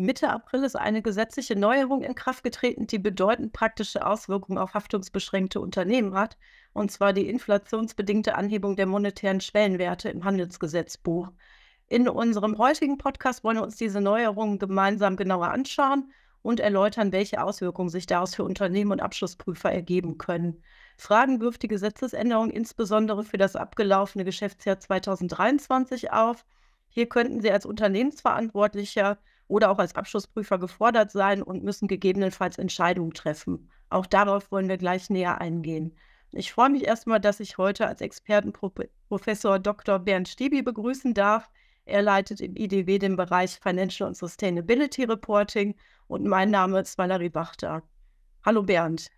Mitte April ist eine gesetzliche Neuerung in Kraft getreten, die bedeutend praktische Auswirkungen auf haftungsbeschränkte Unternehmen hat, und zwar die inflationsbedingte Anhebung der monetären Schwellenwerte im Handelsgesetzbuch. In unserem heutigen Podcast wollen wir uns diese Neuerungen gemeinsam genauer anschauen und erläutern, welche Auswirkungen sich daraus für Unternehmen und Abschlussprüfer ergeben können. Fragen wirft die Gesetzesänderung insbesondere für das abgelaufene Geschäftsjahr 2023 auf. Hier könnten Sie als Unternehmensverantwortlicher oder auch als Abschlussprüfer gefordert sein und müssen gegebenenfalls Entscheidungen treffen. Auch darauf wollen wir gleich näher eingehen. Ich freue mich erstmal, dass ich heute als Expertenprofessor Dr. Bernd Stebi begrüßen darf. Er leitet im IDW den Bereich Financial und Sustainability Reporting und mein Name ist Valerie Bachter. Hallo Bernd.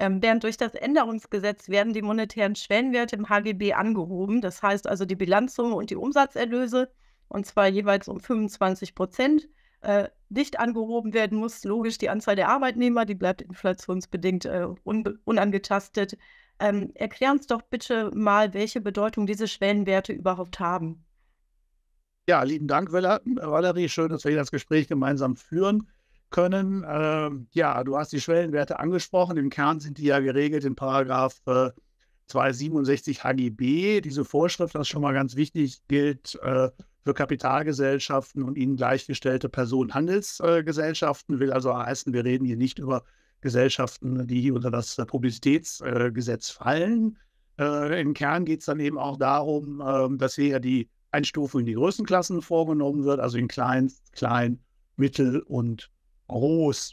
Ähm, Bernd, durch das Änderungsgesetz werden die monetären Schwellenwerte im HGB angehoben. Das heißt also die Bilanzsumme und die Umsatzerlöse und zwar jeweils um 25 Prozent. Äh, nicht angehoben werden muss, logisch die Anzahl der Arbeitnehmer, die bleibt inflationsbedingt äh, un unangetastet. Ähm, erklären Sie doch bitte mal, welche Bedeutung diese Schwellenwerte überhaupt haben. Ja, lieben Dank, Valerie. Schön, dass wir hier das Gespräch gemeinsam führen können. Ähm, ja, du hast die Schwellenwerte angesprochen. Im Kern sind die ja geregelt in Paragraph äh, 267 HGB. Diese Vorschrift, das ist schon mal ganz wichtig, gilt äh, für Kapitalgesellschaften und ihnen gleichgestellte Personenhandelsgesellschaften. Will also heißen, wir reden hier nicht über Gesellschaften, die unter das Publizitätsgesetz fallen. Äh, Im Kern geht es dann eben auch darum, ähm, dass hier die Einstufung in die Größenklassen vorgenommen wird, also in klein, klein, mittel und groß.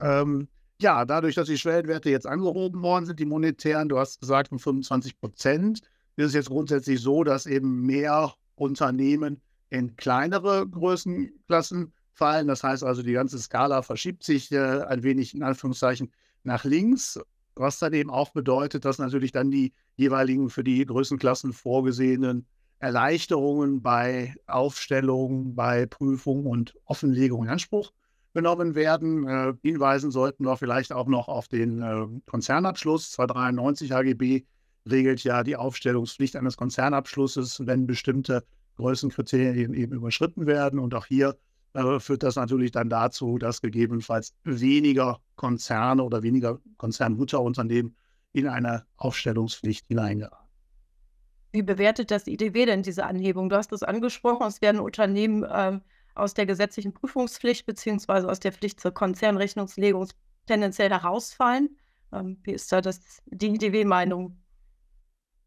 Ähm, ja, dadurch, dass die Schwellenwerte jetzt angehoben worden sind, die monetären, du hast gesagt, um 25 Prozent, ist es jetzt grundsätzlich so, dass eben mehr Unternehmen in kleinere Größenklassen fallen. Das heißt also, die ganze Skala verschiebt sich äh, ein wenig in Anführungszeichen nach links, was dann eben auch bedeutet, dass natürlich dann die jeweiligen für die Größenklassen vorgesehenen Erleichterungen bei Aufstellung, bei Prüfung und Offenlegung in Anspruch genommen werden. Äh, hinweisen sollten wir vielleicht auch noch auf den äh, Konzernabschluss 293 HGB, regelt ja die Aufstellungspflicht eines Konzernabschlusses, wenn bestimmte Größenkriterien eben überschritten werden. Und auch hier äh, führt das natürlich dann dazu, dass gegebenenfalls weniger Konzerne oder weniger Konzernmutterunternehmen in eine Aufstellungspflicht hineingeraten. Wie bewertet das IDW denn diese Anhebung? Du hast es angesprochen, es werden Unternehmen äh, aus der gesetzlichen Prüfungspflicht bzw. aus der Pflicht zur Konzernrechnungslegung tendenziell herausfallen. Ähm, wie ist da das, die IDW-Meinung?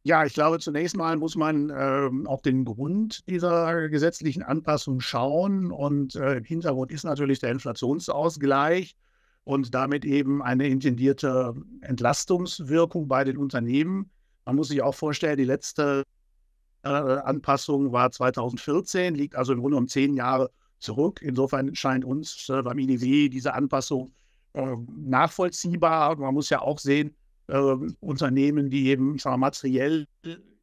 Ja, ich glaube, zunächst mal muss man äh, auf den Grund dieser gesetzlichen Anpassung schauen. Und äh, im Hintergrund ist natürlich der Inflationsausgleich und damit eben eine intendierte Entlastungswirkung bei den Unternehmen. Man muss sich auch vorstellen, die letzte äh, Anpassung war 2014, liegt also im Grunde um zehn Jahre zurück. Insofern scheint uns beim äh, IDW diese Anpassung ähm, nachvollziehbar. Und man muss ja auch sehen, äh, Unternehmen, die eben, ich sage materiell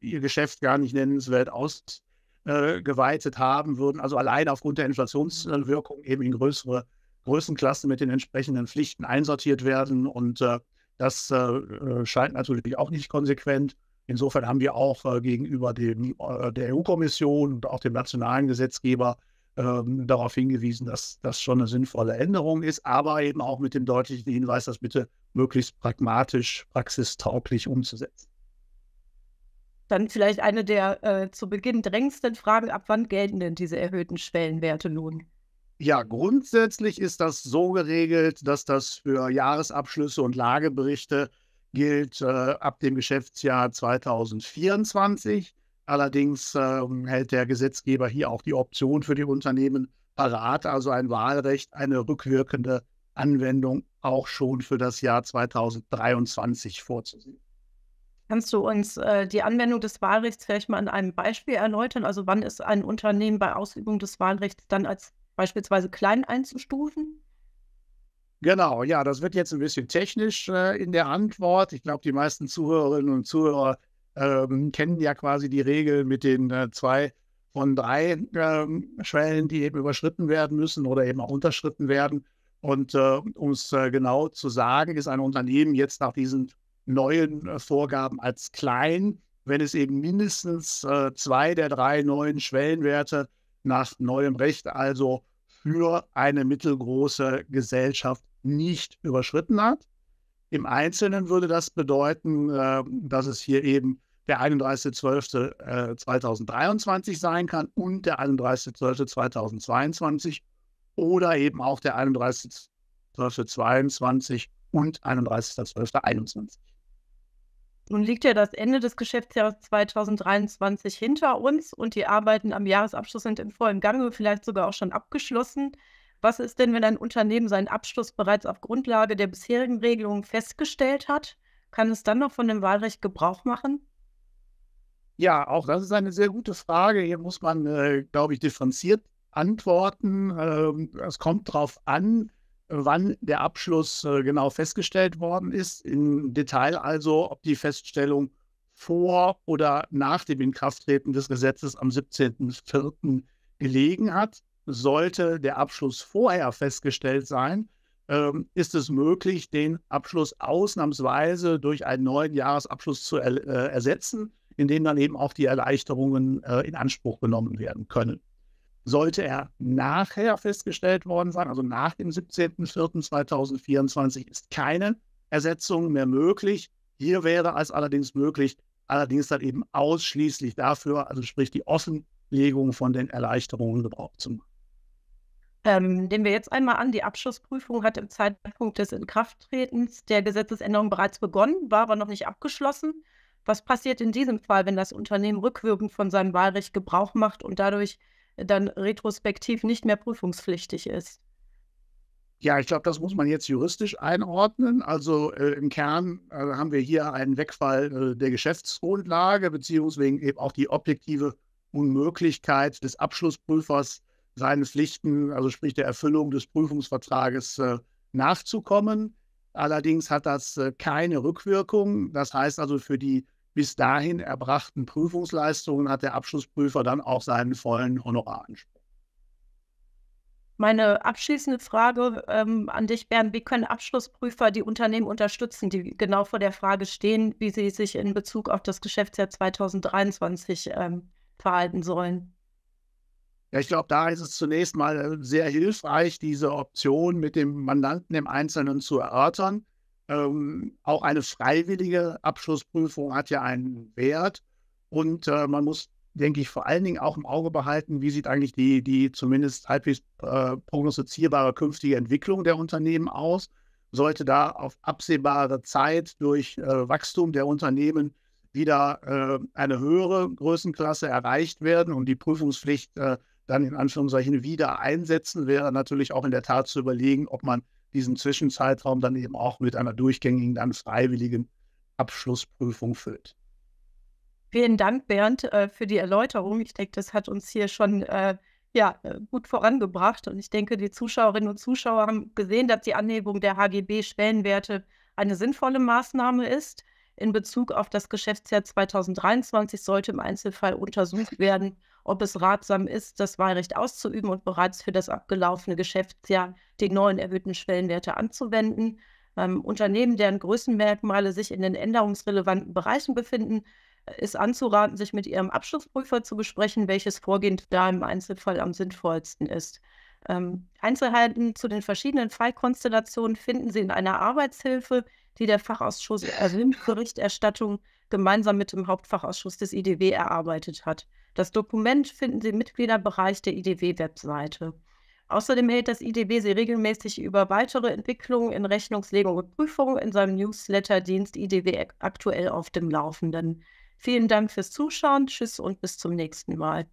ihr Geschäft gar nicht nennenswert ausgeweitet äh, haben, würden also allein aufgrund der Inflationswirkung eben in größere Größenklassen mit den entsprechenden Pflichten einsortiert werden. Und äh, das äh, äh, scheint natürlich auch nicht konsequent. Insofern haben wir auch äh, gegenüber dem, der EU-Kommission und auch dem nationalen Gesetzgeber ähm, darauf hingewiesen, dass das schon eine sinnvolle Änderung ist, aber eben auch mit dem deutlichen Hinweis, das bitte möglichst pragmatisch, praxistauglich umzusetzen. Dann vielleicht eine der äh, zu Beginn drängendsten Fragen, ab wann gelten denn diese erhöhten Schwellenwerte nun? Ja, grundsätzlich ist das so geregelt, dass das für Jahresabschlüsse und Lageberichte gilt äh, ab dem Geschäftsjahr 2024. Allerdings ähm, hält der Gesetzgeber hier auch die Option für die Unternehmen parat, also ein Wahlrecht, eine rückwirkende Anwendung auch schon für das Jahr 2023 vorzusehen. Kannst du uns äh, die Anwendung des Wahlrechts vielleicht mal an einem Beispiel erläutern? Also wann ist ein Unternehmen bei Ausübung des Wahlrechts dann als beispielsweise klein einzustufen? Genau, ja, das wird jetzt ein bisschen technisch äh, in der Antwort. Ich glaube, die meisten Zuhörerinnen und Zuhörer ähm, kennen ja quasi die Regel mit den äh, zwei von drei ähm, Schwellen, die eben überschritten werden müssen oder eben auch unterschritten werden. Und äh, um es äh, genau zu sagen, ist ein Unternehmen jetzt nach diesen neuen äh, Vorgaben als klein, wenn es eben mindestens äh, zwei der drei neuen Schwellenwerte nach neuem Recht, also für eine mittelgroße Gesellschaft nicht überschritten hat. Im Einzelnen würde das bedeuten, äh, dass es hier eben der 31.12.2023 äh, sein kann und der 31.12.2022 oder eben auch der 31.12.22 und 31.12.21. Nun liegt ja das Ende des Geschäftsjahres 2023 hinter uns und die Arbeiten am Jahresabschluss sind im vollen Gange, vielleicht sogar auch schon abgeschlossen. Was ist denn, wenn ein Unternehmen seinen Abschluss bereits auf Grundlage der bisherigen Regelungen festgestellt hat? Kann es dann noch von dem Wahlrecht Gebrauch machen? Ja, auch das ist eine sehr gute Frage. Hier muss man, äh, glaube ich, differenziert antworten. Ähm, es kommt darauf an, wann der Abschluss äh, genau festgestellt worden ist. Im Detail also, ob die Feststellung vor oder nach dem Inkrafttreten des Gesetzes am 17.04. gelegen hat. Sollte der Abschluss vorher festgestellt sein, ähm, ist es möglich, den Abschluss ausnahmsweise durch einen neuen Jahresabschluss zu er äh, ersetzen in denen dann eben auch die Erleichterungen äh, in Anspruch genommen werden können. Sollte er nachher festgestellt worden sein, also nach dem 17.04.2024, ist keine Ersetzung mehr möglich. Hier wäre es allerdings möglich, allerdings dann eben ausschließlich dafür, also sprich die Offenlegung von den Erleichterungen Gebrauch zu machen. Ähm, nehmen wir jetzt einmal an, die Abschlussprüfung hat im Zeitpunkt des Inkrafttretens der Gesetzesänderung bereits begonnen, war aber noch nicht abgeschlossen. Was passiert in diesem Fall, wenn das Unternehmen rückwirkend von seinem Wahlrecht Gebrauch macht und dadurch dann retrospektiv nicht mehr prüfungspflichtig ist? Ja, ich glaube, das muss man jetzt juristisch einordnen. Also äh, im Kern äh, haben wir hier einen Wegfall äh, der Geschäftsgrundlage, beziehungsweise eben auch die objektive Unmöglichkeit des Abschlussprüfers, seinen Pflichten, also sprich der Erfüllung des Prüfungsvertrages, äh, nachzukommen. Allerdings hat das äh, keine Rückwirkung. Das heißt also, für die bis dahin erbrachten Prüfungsleistungen hat der Abschlussprüfer dann auch seinen vollen Honoraranspruch. Meine abschließende Frage ähm, an dich, Bernd, wie können Abschlussprüfer die Unternehmen unterstützen, die genau vor der Frage stehen, wie sie sich in Bezug auf das Geschäftsjahr 2023 ähm, verhalten sollen? Ja, ich glaube, da ist es zunächst mal äh, sehr hilfreich, diese Option mit dem Mandanten im Einzelnen zu erörtern. Ähm, auch eine freiwillige Abschlussprüfung hat ja einen Wert und äh, man muss, denke ich, vor allen Dingen auch im Auge behalten, wie sieht eigentlich die, die zumindest halbwegs äh, prognostizierbare künftige Entwicklung der Unternehmen aus. Sollte da auf absehbare Zeit durch äh, Wachstum der Unternehmen wieder äh, eine höhere Größenklasse erreicht werden und die Prüfungspflicht äh, dann in Anführungszeichen wieder einsetzen, wäre natürlich auch in der Tat zu überlegen, ob man diesen Zwischenzeitraum dann eben auch mit einer durchgängigen, dann freiwilligen Abschlussprüfung füllt. Vielen Dank, Bernd, äh, für die Erläuterung. Ich denke, das hat uns hier schon äh, ja, äh, gut vorangebracht. Und ich denke, die Zuschauerinnen und Zuschauer haben gesehen, dass die Anhebung der HGB-Schwellenwerte eine sinnvolle Maßnahme ist. In Bezug auf das Geschäftsjahr 2023 sollte im Einzelfall untersucht werden, ob es ratsam ist, das Wahlrecht auszuüben und bereits für das abgelaufene Geschäftsjahr die neuen erhöhten Schwellenwerte anzuwenden. Ähm, Unternehmen, deren Größenmerkmale sich in den änderungsrelevanten Bereichen befinden, ist anzuraten, sich mit ihrem Abschlussprüfer zu besprechen, welches Vorgehen da im Einzelfall am sinnvollsten ist. Ähm, Einzelheiten zu den verschiedenen Fallkonstellationen finden Sie in einer Arbeitshilfe, die der Fachausschuss Asylberichterstattung gemeinsam mit dem Hauptfachausschuss des IDW erarbeitet hat. Das Dokument finden Sie im Mitgliederbereich der IDW-Webseite. Außerdem hält das IDW Sie regelmäßig über weitere Entwicklungen in Rechnungslegung und Prüfung in seinem Newsletter-Dienst IDW aktuell auf dem Laufenden. Vielen Dank fürs Zuschauen, tschüss und bis zum nächsten Mal.